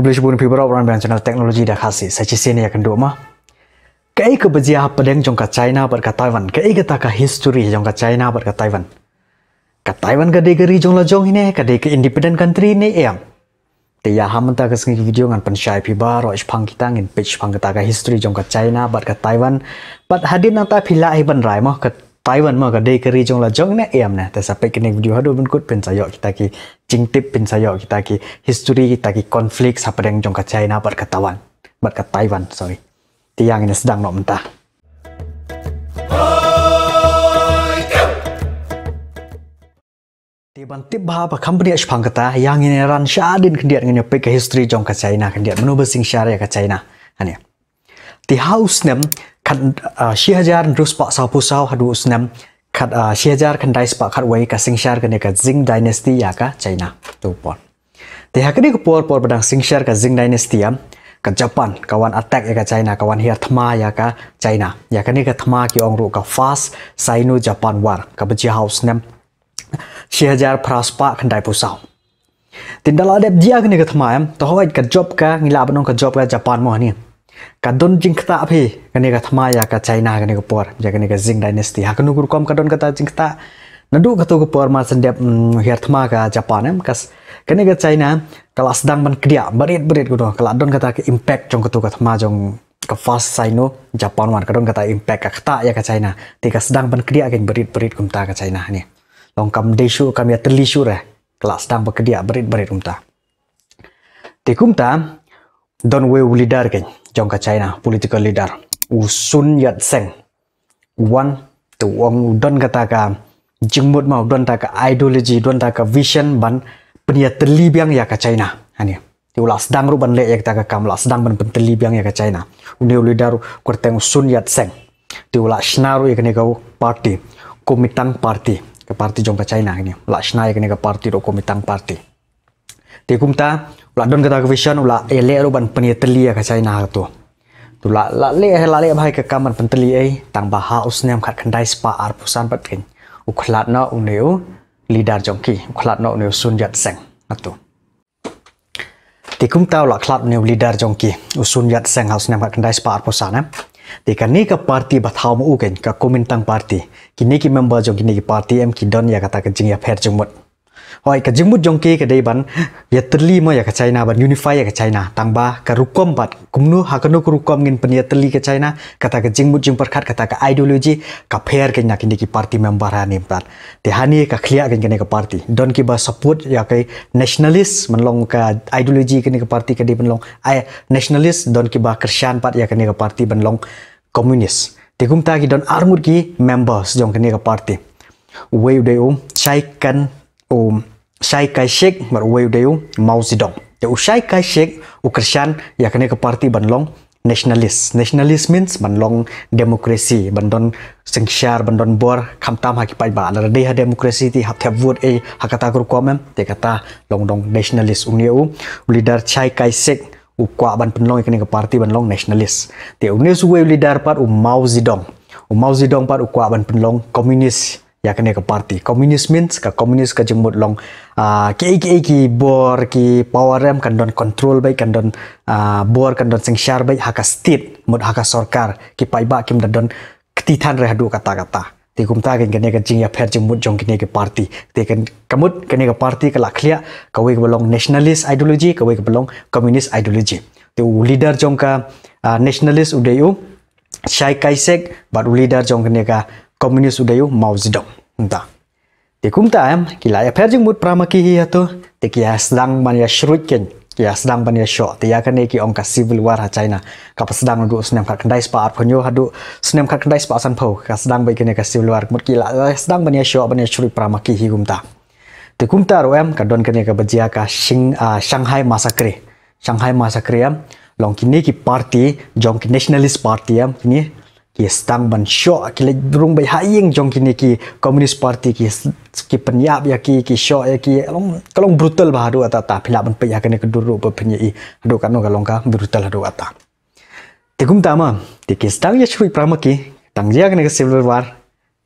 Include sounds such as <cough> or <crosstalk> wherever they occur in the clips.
Kembali sebuah nipi berapa orang dengan channel teknologi dah khasi. Saya cisih ini akan duduk mah. Kei kebejiah pedeng jongka China berkat Taiwan. Kei kata ke history jongka China berkat Taiwan. Ke Taiwan ke degeri jong la jong ini. Ke dek independent country ini yang. Eh, Tiada hamun tak kesengi video dengan pensyai pi bar. pang kita ngin pitch pang kata ke history jongka China berkat Taiwan. Pat hadir nanti pilih ahiban rai mah ke Taiwan mah kadai kerja jong lah jong ne ayam ne. Tapi sampai kini video hadu mungkin pun saya kita ki cingtip pun saya kita ki history kita ki konflik sampai dengan jong ke China bar ke Taiwan bar Taiwan sorry. Tiang ini sedang nak mentah. tiap tip bahawa company Ashpang kata yang ini ran syadin kendiat dengan nyopik ke history jong ke China kendiat menubah sing syariah ke China. Hanya. Di house nem khat uh, shi hajar drus pa sa pusau hadu usnam khat uh, shi hajar khan dai spa khat wei ka singshar ka neka jing dynasty ya ka china to por te hakri ko por por badang singshar ka jing dynasty ya ka japan kawan attack ya ka china kawan hier thma ya ka china ya ka ne ka thma ki ongru ka fast sino japan war ka bji house nam shi hajar phras pa khan dai pusau tindala dep dia ka ne ka thma ya to hoit ka job ka ngila banong ka job ka japan mo ani Kadun jing kta phi kane ga thma ya china kane ga por ja kane ga jing dynasty ha kanu gur kom kadon mm, kata jing kta nadu gato ga por ma san dep her thma ga japan kas kane ga china kala sdang man kriya berit berit kudo. kala don kata impact jong kato ga thma jong ka fast sino japan war kadon kata impact ka kta ya ka china Tika ka sdang man kriya berit berit kum ta ga china ni long kam de shu kam ya tli shu re kala sdang ba berit berit kum ta te ta Don Wei Wu leader kan, jangka China, political leader. U Sun Yat Sen, Wan tu Wang Don kata ka, jemput mau Don tak ah, ka ah, ideology, Don tak ka ah, vision ban penia terlibang ya kata China. Ani, ha, tu lah sedang ruban le ya kita ka kamu lah sedang ban penterlibang ya kata China. U Wei Wu leader kurteng Sun Yat Sen, tu lah senaru ya kene kau parti, komitang parti, ke parti jangka China ini. Lah senaru ya kene kau parti ro komitang parti. Tiap kumta la don kata vision la ele eh, ro ban pani tali ya ka chai na tu la la lah, le la le bhai ka kam ban tang ba house nem kendai spa ar pusan pat thin no khlat na u neu leader jonki u khlat na u neu sun yat sang na to ti kum tau la khlat neu leader jonki sun yat sang house nem khat spa ar pusan eh. Tika ni ka party ba thau mu u ka kumin tang parti. Kini ni ki member jonki ni ki parti em ki don ya kata ka ya phair Oh, ka jingmut jongke ka dei ban ya terli ya ka china ban unify ya ke china Tambah ka rukom bat kumnu hakanu ku rukom ngin pen ya terli ka china kata ka jingmut jing perkat kata ka ideology ka fair ke nyakin ki party member ha nim pat te hani ka khlia ke parti. ka party don ki support ya ke nationalist menlong ka ideology ke ka party ka dei menlong ai nationalist don ki kerjaan christian pat ya ke parti party menlong communist Tegum kumta ki don armur ki members jong ke ka party Wei de um chai kan u um, Chiang Kai-shek marwei deu Mao Zedong. Ya u Chiang Kai-shek u Kershan ya kene ke parti banlong nationalist. Nationalist means banlong demokrasi, bandon sengsyar, bandon bor kam tam ha kipai ba la de ha demokrasi ti ha thab vote e ha kata gur ko te kata long dong nationalist u ne u leader Chiang Kai-shek u kwa ban penlong ya kene ke parti banlong nationalist. Te u ne su wei leader par u Mao Zedong. U Mao Zedong par u kwa ban penlong komunis yang kena ke parti. Komunis means ke komunis ke jemut long uh, ah, ki ki bor ki power ram kan don control baik kan don ah, bor kan don sengsar baik haka state mud haka sorkar ki pai ba kim don ketitan reh dua kata-kata. Ti kum ta kan kena jing ya fer jemut jong kena ke parti. Ti kan kemut kena ke parti ke lakhlia ka wei belong nationalist ideology ka wei belong komunis ideology. Ti leader jong ka uh, nationalist udayu Syai Kaisek, but leader jong kena ka. Communist उदयु Mao जिडम द तेकुम ताम किला या फेजिंग मुत प्रामकि हि हतो ते किया सदांग बनिया श्रुइ केन किया सदांग बनिया शो ते या कने कि ओंका सिविल वार हा चाइना का सदांग दु स्नेम का कंदाइस पा आर फन्यो हदु स्नेम का कंदाइस पा सन फौ का सदांग बै कने का सिविल वार मुत किला सदांग बनिया शो बनिया श्रुइ प्रामकि हि गुम ता ते कुम ता रोएम का डोन कने का बजिया का सिंग आ शंघाई मासाक्रे शंघाई मासाक्रे लोंकिने की पार्टी जोंकि नेशनलिस्ट पार्टी एम किनी ki stang ban sho akile drung bai haing jong kini ki communist party ki ki penyap ya ki ki sho ya ki long kalong brutal ba ata ta pila ban ya pe ya kene kedur ba penye i do kanu kalong ka brutal adu ata tegum tama ti ki stang ya shui prama ki tang ya kene civil war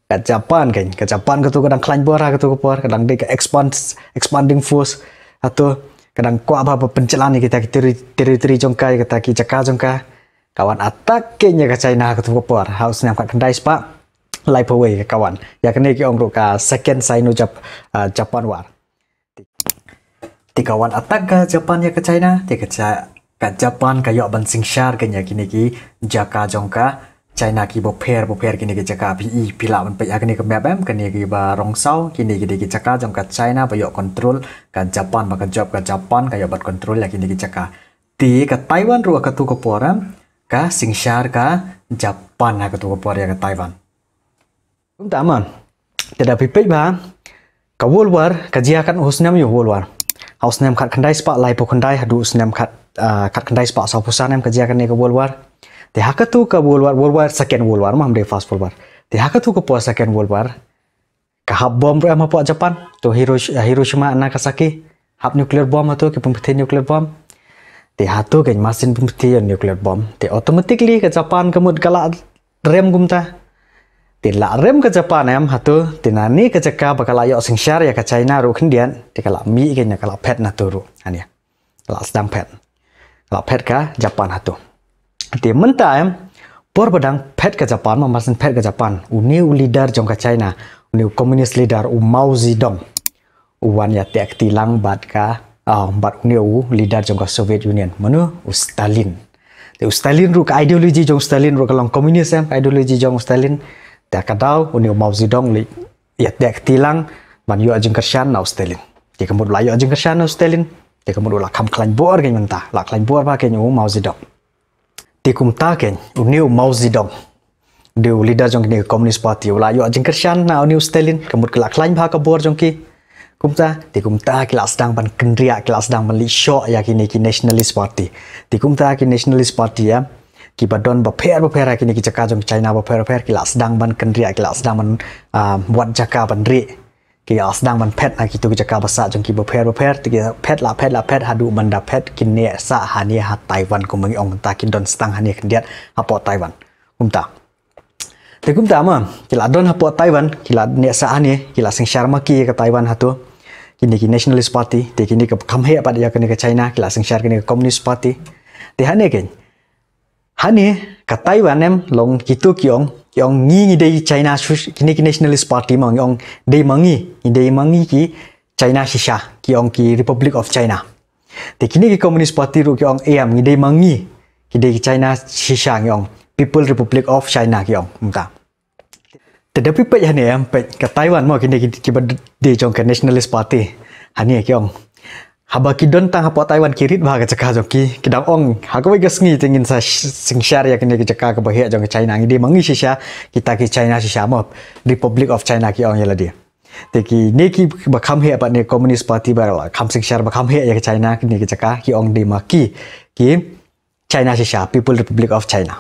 ka japan kan ka japan ka tu kadang klan bora ka tu ka por kadang de ka expand expanding force atau kadang ko apa pencelani kita ki teritori jongkai kita ki jaka jongkai kawan atak kenya ke China ke Tupor haus nyam kat kedai sepak life away ke kawan ya kena ki orang ruka ah, second sino jap ah, Japan war ti kawan atak ke Japan ya ke China ti ke cha ke Japan ke yok ban sing syar kenya kini ki jaka jongka China ki bo pair bo pair kini ki jaka pi i e, pila ban pe ya kini ke mebem kini ki ba rong sau kini ki ki jaka jongka China ba yok control ke Japan ba ke job ke Japan ke yok ban control ya kini ki jaka ti ke Taiwan ruka tu ke poram ka shar ka japan ha ka tu ko ya ka taiwan um ta man te da pipai ba ka world ka jia kan husnam yo world war husnam khat khandai spa lai po khandai hadu husnam khat ah, khat khandai spa sa pusan nam ka jia kan ne ka world war te ha ka tu ka world war second world war ma hamde fast world war te ha ka tu ka po second world war ka hab bomb ra lah ma po japan to hiroshima nakasaki hab nuclear bomb ma to ke pum the nuclear bomb te hatu ke masin bukti yang nuclear bomb te automatically ke Japan kemud kala rem gumta te la rem ke Japan em hatu te nani ke jaka bakala yo sing share ya ke China ru kendian te kala mi ke nya kala pet na turu ani la sedang pet kala pet ka Japan hatu te menta em por badang pet ke Japan ma masin pet ke Japan uni u leader jong ke China uni u communist leader u Mao Zedong uan ya te aktilang bat ka Ah, empat Uni Eropah leader jangka Soviet Union mana oh, Stalin. Tapi oh, Stalin ruk ideologi jang Stalin ruk kalang komunis yang eh, ideologi jang Stalin tak kadal Uni Eropah Mao Zedong li ya tak tilang man yo ajeng kersian na Stalin. Dia kemudian layu ajeng kerjaan na Stalin. Dia kemudian lah kam kelain buar kenyu entah lah kelain buar pakai nyu oh, Mao Zedong. Dia kumta kenyu Uni Eropah Mao Zedong. Dia leader ni komunis parti. Layu ajeng kerjaan na Uni Stalin kemudian lah kelain bahagia buar jangki kumta di kumta ki sedang ban kendria sedang lasdang ban lisho ya ki ni nationalist party Di kumta kini nationalist party ya kita don ba pher ya, kini pher ki ni china ba pher pher sedang lasdang ban sedang ki lasdang ban wat jaka ban ri ki lasdang ban phet na ki tu ki chaka ba sa jong ki ba pher ba pher ti ki taiwan ku mang ong ta don stang ha ni kendiat ha taiwan kumta Te kum ta ma, ki la don hapo Taiwan, ki la ne sa ani, ki la sing Sharma ki ka Taiwan hatu. Ki ni ki Nationalist Party, te ki ni ka kam he pa ya ka ni ka China, ki la sing Sharma ki ka Communist Party. Te hane ke. Hane ka Taiwan em long ki tu ki ong, ki ong ngi ngi dei China shu ki ni ki Nationalist Party ma ong dei mangi, ki dei mangi ki China sisha, ki ong ki Republic of China. Te ki ni ki Communist Party ru ki ong eh, AM ngi dei mangi, ki dei China sisha ngi ong. People Republic of China ke eh, yang minta. Tetapi pet yang ni yang ke Taiwan mau kini kita cuba di jong Nationalist Party. Hani eh, ke yang. Haba kidon tang hapo Taiwan kirit bah ke cekah jong ki. Kita ong hako wai gesengi tingin sa sing share ya kini ke cekah ke bahaya jong China China. Ini mengi sisya kita ke China sisya mau Republic of China ke yang yalah dia. Tapi ni ki bakam hea pak ni komunis parti barala. Kam sing share bakam hea ya ke China kini ke cekah ki ong di maki ki China sisya People Republic of China.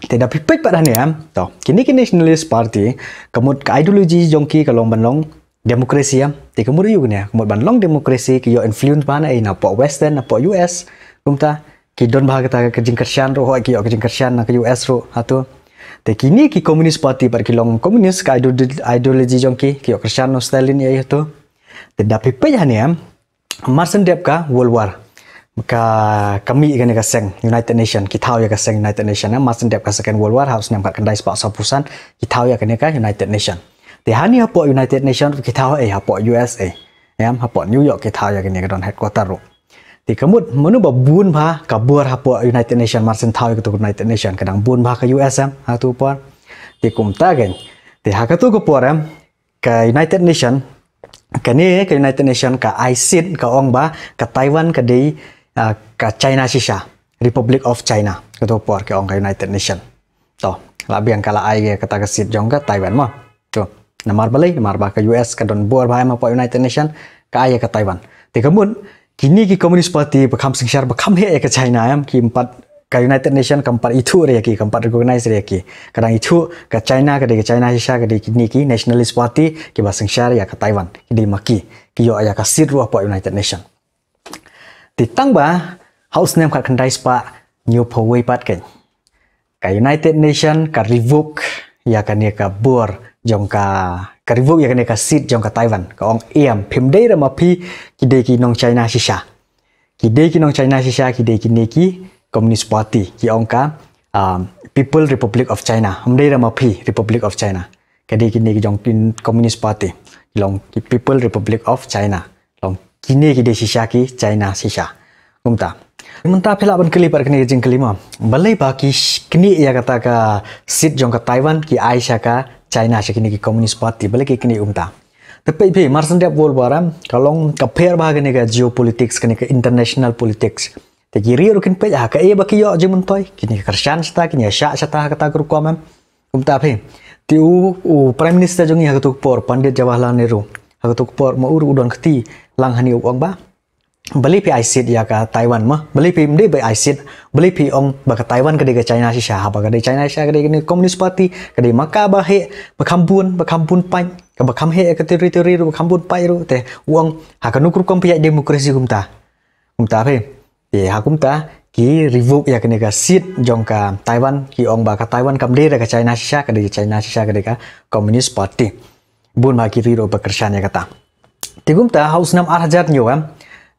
Tidak dapat pipet pada ni, am. Eh. Tahu. Kini kini nasionalis parti, kemud ke ideologi jongki kalau benong demokrasi, am. Eh. Di kemudian juga ni, eh. kemud benong demokrasi, kyo influence mana ini, apa Western, apa US, kumta. Kidon bahag kita ke kerjing kersian roh, kyo kaya kerjing kersian nak US roh, hatu. Tapi kini kyo komunis parti pada kilong komunis ke ideologi jongki, kyo kersian no Stalin ya itu. Tidak pipet pada ni, am. Marsen depka World War. ก็กมีกันในกระเซง United Nation กิทาวยากระเซง United Nation นะมาสนเดบกระเซง World War House นำกันได้สปอร์ตสปูซันกิทาวยากันในกระ United Nation แต่ฮันนี่ฮะปอ United Nation กิทาวเอฮะปอ USA เนี่ยฮะปอ New York กิทาวยากันในกระดอน Headquarter รูแต่กมุดมันนึกว่าบุญพะกับบัวฮะปอ United Nation มาสนทาวยากตัว United Nation กระดังบุญพะกับ USA ฮะตัวปอนแต่กุมตากันแต่ฮะกับตัวกับปอนเอ็มกับ United Nation กันนี่กับ United Nation กับ ISIS กับองบะกับไต้หวันกับดี Ah, ke China Shisha, Republic of China, itu puar ke orang United Nation. To, labi yang kala ai kata ke sit jong Taiwan mah. Tu, namar balai, namar ba ke US ke don buar bahai mah United Nation ke ai ke Taiwan. Tapi kemun, kini ki Communist Party bekam singsar bekam he ke China ayam ki empat ke United Nation ke itu re ki, ke empat recognize re ki. Kadang itu ke China ke dek China Shisha ke dek kini ki Nationalist parti ki ba singsar ya ke Taiwan. Di maki, ki yo ayaka sit ruah United Nation. ติดตั้งบ่าเฮาสเนมขัดคันไดสปะนิวพาวเวย์ปัดกันกับยูไนเต็ดเนชั่นกับริวุกยากันเนี่ยกับบัวร์จงกากริวุกยากันเนี่ยกับซิดจงกับไต้หวันกับองเอียมพิมเดย์ระมาพีกีเดกีน้องไชน่าชิชากีเดกีน้องไชน่าชิชากีเดกีเนกีคอมมิวนิสต์พรรคกีองกา People Republic of China พิมเดย์ระมาพี Republic of China กีเดกีเนกีจงกินคอมมิวนิสต์พรรคกีลองกี People Republic of China kini kita sisa ki China sisa, Kumta. Kumta pila ban kili par kini jing kelima. Balai ba kini ia kata ka sit jong ka Taiwan ki Asia ka China sisha kini ki komunis parti Balai kini kumta. Tapi ibu marsan dia bual bara kalong ka pair ba kini ka geopolitics kini ka international politics. Tapi kiri rukin pe ya ha, ia iya ba ki yo kini ka kersan sata kini ya sha sata kata guru komen. Kumta pe. Tiu, Prime Minister jengi hagutuk por Pandit Jawaharlal Nehru hagutuk por mau urudan keti lang hani uang ba beli pi ICIT ya ka Taiwan mah beli pi mde be ICIT beli pi ong ba ka Taiwan ka de ka China si syah ba ka de China syah ka de ni komunis parti ka de maka ba he ba kampun ba kampun pai ka ba kam he ka teritori ru kampun pai ru te uang ha ka nukru kom pi demokrasi kum ta kum ta pe ye ha kum ta ki revoke ya ka ne ka sit jong ka Taiwan ki ong ba ka Taiwan kam de ra ka China syah ka de China syah ka de ka komunis parti bun ma ki ri ro ba kersan ya kata ta tigum ta house nam ar hajat nyu am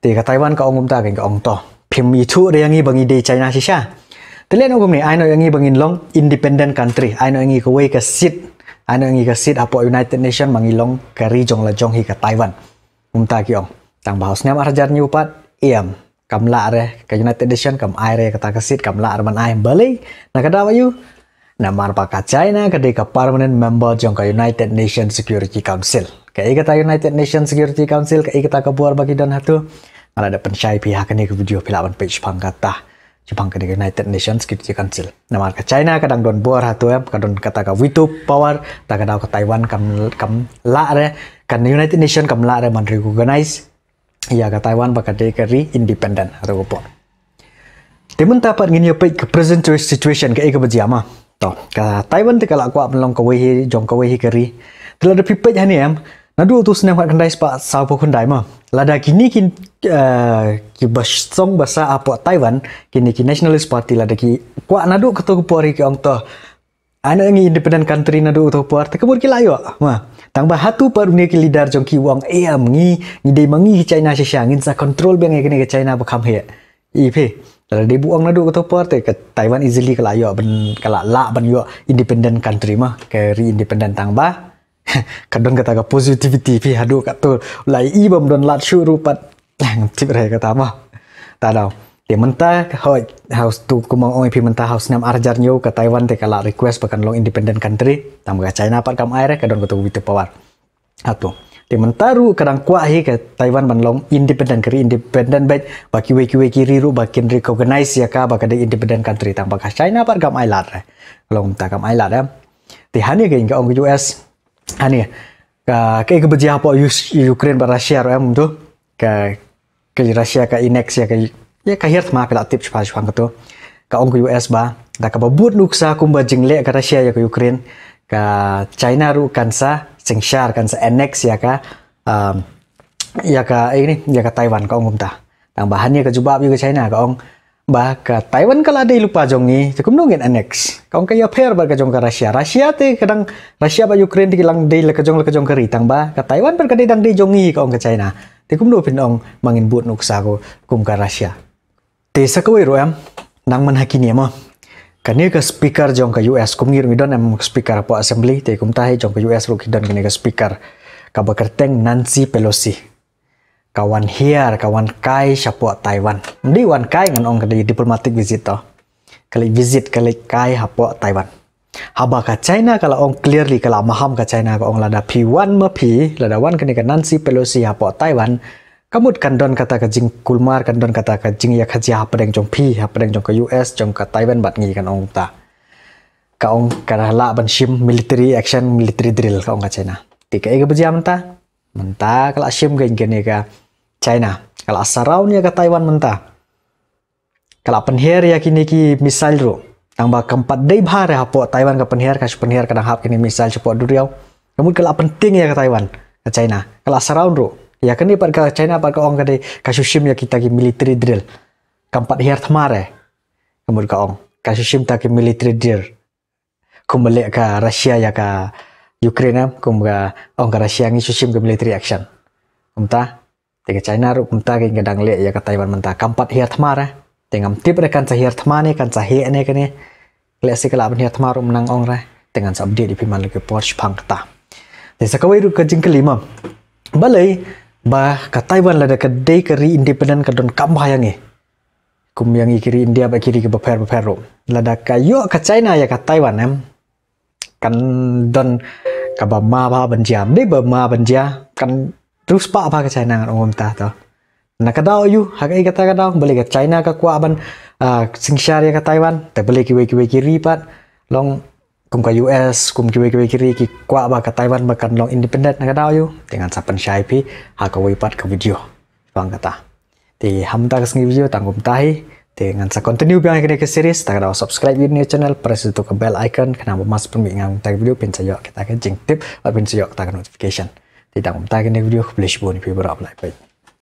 te ka taiwan ka ongum ta ge ka ong to phim mi thu re yangi bangi de china si sha te len ongum ni aino yangi bangin long independent country aino yangi ko wei ka sit aino yangi ka sit apo united nation mangi long ka ri jong la jong hi ka taiwan um ta ki ong tang house nam ar hajat nyu pat em kam la re ka united nation kam ai re ka ta ka sit kam la ar man ai balai na ka da wa yu Nah, marpa ka China ketika permanent member jangka United Nations Security Council keikata United Nations Security Council Kita kebuar bagi dan hatu ada depan syai pihak ini ke video pilawan page pangkata. Jepang ke United Nations Security Council. Nama ke China kadang don buar hatu ya, kadang kata ke Witu Power, tak ada ke Taiwan kam kam la re, kan United Nations kam la re man recognize ia ke Taiwan bakal dia independent atau apa. Timun tapat ngini pe ke present situation ke eh, ke berjama. Ah. Tuh. ke Taiwan tekalak kuat melong ke wehi, jong ke wehi ke ada pipet ya ni ya, Nadu du tu sne khan dai spa sa po khun dai ma la kini kin eh, ki ba song bahasa sa apo taiwan kini ki nationalist party lada da ki kwa na du ketu po ri ki ang to ana ngi independent country nadu du to po ar kemur ki layo ma tang ba hatu par ni ki lidar jong ki wang e am ngi ngi dei mangi ki china se sha ngin sa control bang e ki china ba kham he i phe la dei bu ang na du ketu po ke taiwan easily ka layo ben kala la ben yo independent country ma ke independent tang ba <laughs> kadon kata ka positivity pi hadu ka tu lai i bom don lat shuru pat lang tip re kata ma ta dau te menta hoi house tu ku mong oi pi menta house nam arjar nyu ka taiwan te kala request pakan long independent country tam ka china pat kam aire kadon ka tu bitu power hatu te menta ru kadang kwa hi ka taiwan ban long independent country independent bai baki weki weki ri ru bakin recognize ya ka baka de independent country tam ka china pat kam aire eh. long ta kam aire eh. ya te hani ge ing ka US ani ah, ah, ka ke ke beji apo Ukraine ba Russia ro em tu ka ke Rusia ka inex ya ka ya ka hiert ma ka tip chpa chpa to ka ong US ba da ka babut nuksa kum ba jingle ka Russia ya ke Ukraine ke China ru kansa sa kansa share annex ya ke, ah, ya ke ini eh, ya ke Taiwan ke orang ta tambahannya bahannya ka jubab ya, China ke orang Baka Taiwan kalau ada lupa ni, cukup nungin annex. Kau kaya fair baka jong ke Rusia. Rusia te kadang Rusia ba Ukraine dikilang dei leka jong leka jong ke ritang ba. Ka Taiwan baka dei dang dei jongi kau ke China. Te kum nungin pin ong mangin buat nuksa ko kum ke Rusia. Te sakawai ro em, nang man hakini emo. Kan ke speaker jong ke US kum ngirung idon em speaker apa assembly. Te kum tahe jong ke US ro kidon kini ke speaker. Ka bakerteng Nancy Pelosi kawan hier kawan kai sapua taiwan di wan kai ngon ong kedai diplomatic visit to kali visit kali kai hapua taiwan haba ka china kala ong clearly kala maham ka china ka ong lada p1 ma p lada wan kani ka nancy pelosi hapua taiwan kamut kan don kata ka jing kulmar kan don kata ka jing ya khaji ha padeng jong p ha padeng jong ka us jong ka taiwan bat ngi kan ong ta ka ong kala la ban shim military action military drill ka ong ka china tika ega bujam ta Menta. la sim geng geng ega China. Kalau asarau ni ke Taiwan mentah. Kalau penhir ya kini ki misal ru. Tambah keempat day bahar ya hapok Taiwan ke penhir. Kasih penhir kadang hap kini misal cepat duriau. Namun kalau penting ya ke Taiwan ke China. Kalau asarau ru. Ya kini pada ke China pada ke orang kade sim ya kita ki military drill. Keempat hir temar ya. Kemud ke orang. Kasusim tak ki military drill. Kumbalik ke Rusia ya ke Ukraine. Ya. Kumbalik ke orang ke Rusia ni susim ke military action. Kumbalik ตกับจีนรูปมตากินกระดังเละยากับไต้หวันมันตากำปัดเฮียธมาเนี่ยแต่กับทิปเรกันจะเฮียธมาเนี่ยกันจะเฮียเนี่ยกันเนี่ยเละสิกลาบเฮียธมารูปนังองไรแต่กันสับเดียดพิมันเลยก็ปอร์ชพังตาแต่สกาวยรูปกันจิงกะลิมบัลเลยบ่ากับไต้หวันเลยเด็กเดย์กรีอินดีพเดนกระดอนกำบายังไงคุมยังอีกรีอินเดียไปกรีกับเพร์เพร์รูปแล้วเด็กกับยุกกับจีนายากับไต้หวันเนี่ยกันดอนกับบ่มาบ้าบัญญัติได้บ่มาบัญญัติกัน terus pak apa ke China ngan umum tah tu. Nak kadau yu, hak ai kata kadau boleh ke China ke kuah ban a ah, sing ke Taiwan, tak boleh ki wiki wiki ripat long kum ke US, kum ki wiki wiki ki kuah ba ke Taiwan makan long independent nak kadau yu dengan sapan syaipi hak ke wipat ke video. Bang kata. Di hamta ke sing video tanggung tahi dengan sa continue biang ke series, tak kadau subscribe video channel, press itu ke bell icon kena masuk pemikiran tag video pencayok kita ke jing tip, pencayok tak notification. notification. ពីតាមតាគេនៅវីដេអូ publish បួនពីបរអប់ឡៃពេជ្រ